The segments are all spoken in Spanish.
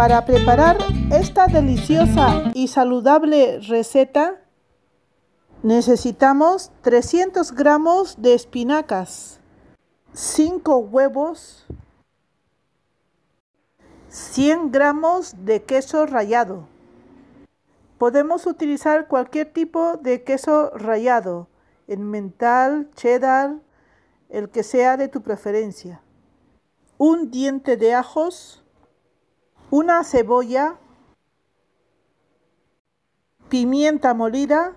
Para preparar esta deliciosa y saludable receta necesitamos 300 gramos de espinacas, 5 huevos, 100 gramos de queso rallado. Podemos utilizar cualquier tipo de queso rallado, mental, cheddar, el que sea de tu preferencia. Un diente de ajos, una cebolla, pimienta molida,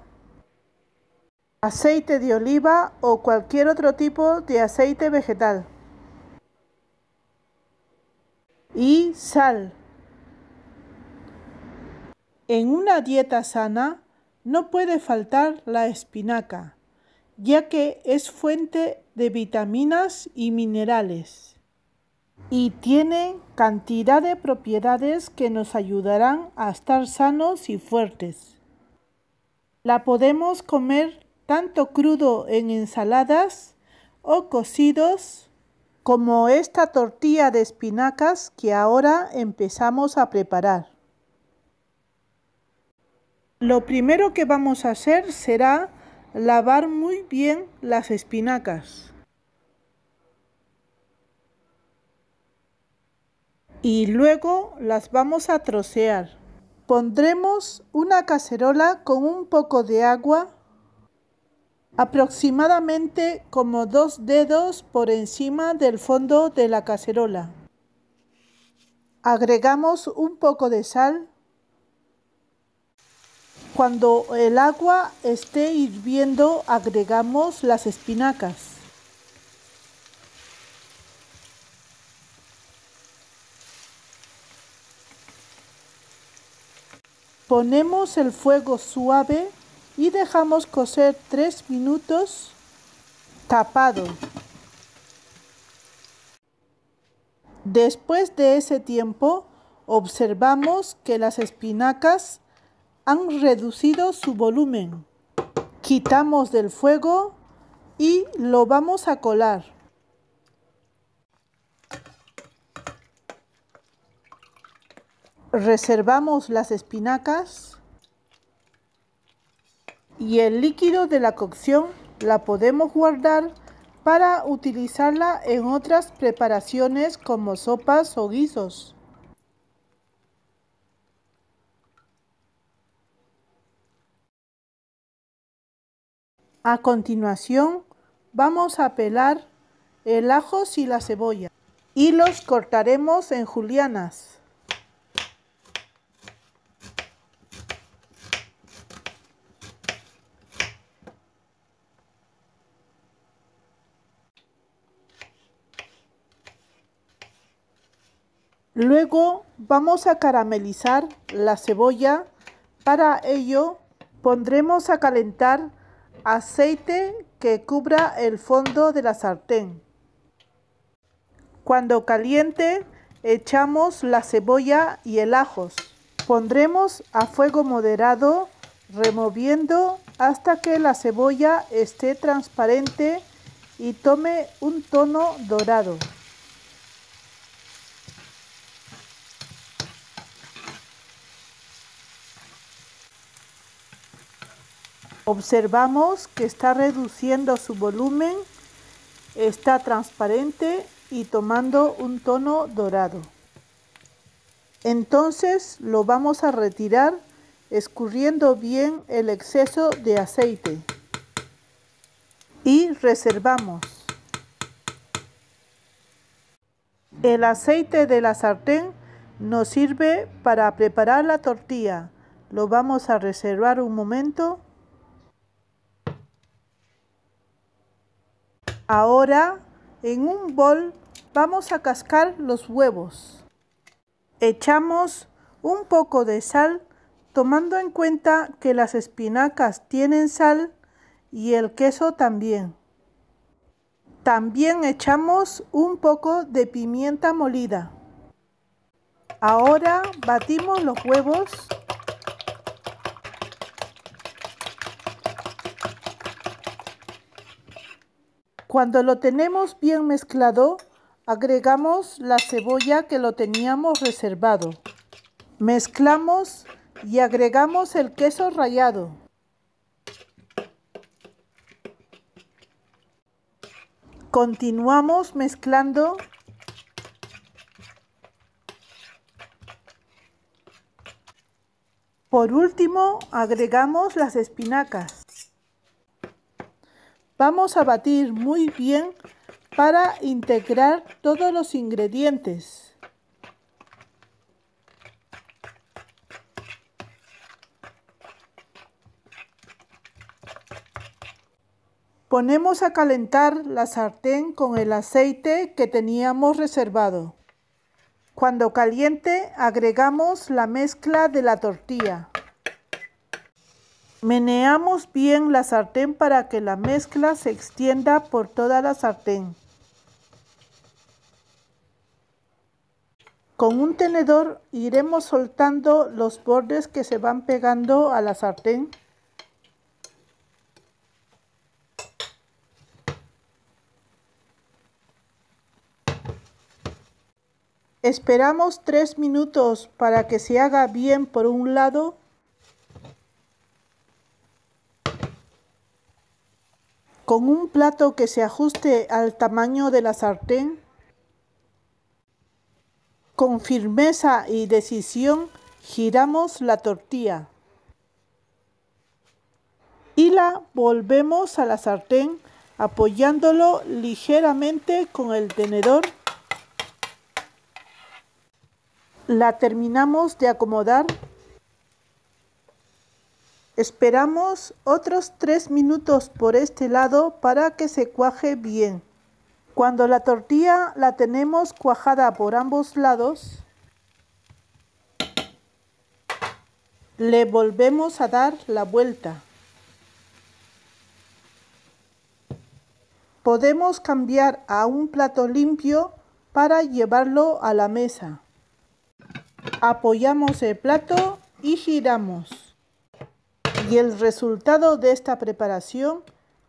aceite de oliva o cualquier otro tipo de aceite vegetal y sal. En una dieta sana no puede faltar la espinaca, ya que es fuente de vitaminas y minerales y tiene cantidad de propiedades que nos ayudarán a estar sanos y fuertes. La podemos comer tanto crudo en ensaladas o cocidos como esta tortilla de espinacas que ahora empezamos a preparar. Lo primero que vamos a hacer será lavar muy bien las espinacas. y luego las vamos a trocear. Pondremos una cacerola con un poco de agua, aproximadamente como dos dedos por encima del fondo de la cacerola. Agregamos un poco de sal. Cuando el agua esté hirviendo agregamos las espinacas. Ponemos el fuego suave y dejamos cocer 3 minutos tapado. Después de ese tiempo, observamos que las espinacas han reducido su volumen. Quitamos del fuego y lo vamos a colar. reservamos las espinacas y el líquido de la cocción la podemos guardar para utilizarla en otras preparaciones como sopas o guisos. A continuación vamos a pelar el ajo y la cebolla y los cortaremos en julianas. Luego vamos a caramelizar la cebolla. Para ello pondremos a calentar aceite que cubra el fondo de la sartén. Cuando caliente echamos la cebolla y el ajos. Pondremos a fuego moderado removiendo hasta que la cebolla esté transparente y tome un tono dorado. Observamos que está reduciendo su volumen, está transparente y tomando un tono dorado. Entonces lo vamos a retirar escurriendo bien el exceso de aceite y reservamos. El aceite de la sartén nos sirve para preparar la tortilla. Lo vamos a reservar un momento Ahora en un bol vamos a cascar los huevos. Echamos un poco de sal tomando en cuenta que las espinacas tienen sal y el queso también. También echamos un poco de pimienta molida. Ahora batimos los huevos Cuando lo tenemos bien mezclado, agregamos la cebolla que lo teníamos reservado. Mezclamos y agregamos el queso rallado. Continuamos mezclando Por último, agregamos las espinacas. Vamos a batir muy bien para integrar todos los ingredientes. Ponemos a calentar la sartén con el aceite que teníamos reservado. Cuando caliente agregamos la mezcla de la tortilla. Meneamos bien la sartén para que la mezcla se extienda por toda la sartén. Con un tenedor iremos soltando los bordes que se van pegando a la sartén. Esperamos 3 minutos para que se haga bien por un lado con un plato que se ajuste al tamaño de la sartén. Con firmeza y decisión giramos la tortilla y la volvemos a la sartén apoyándolo ligeramente con el tenedor. La terminamos de acomodar Esperamos otros tres minutos por este lado para que se cuaje bien. Cuando la tortilla la tenemos cuajada por ambos lados, le volvemos a dar la vuelta. Podemos cambiar a un plato limpio para llevarlo a la mesa. Apoyamos el plato y giramos y el resultado de esta preparación,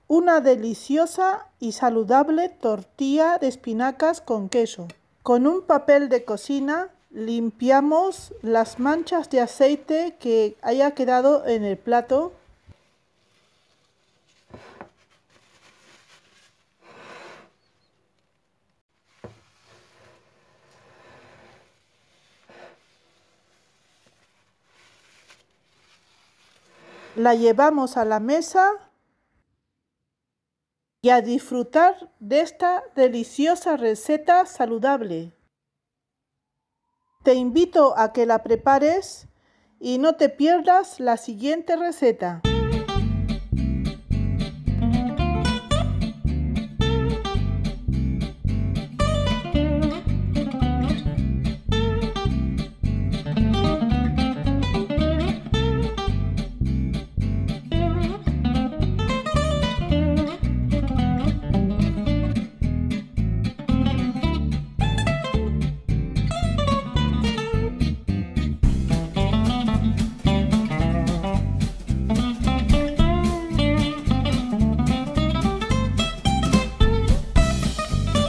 una deliciosa y saludable tortilla de espinacas con queso. Con un papel de cocina limpiamos las manchas de aceite que haya quedado en el plato la llevamos a la mesa y a disfrutar de esta deliciosa receta saludable. Te invito a que la prepares y no te pierdas la siguiente receta.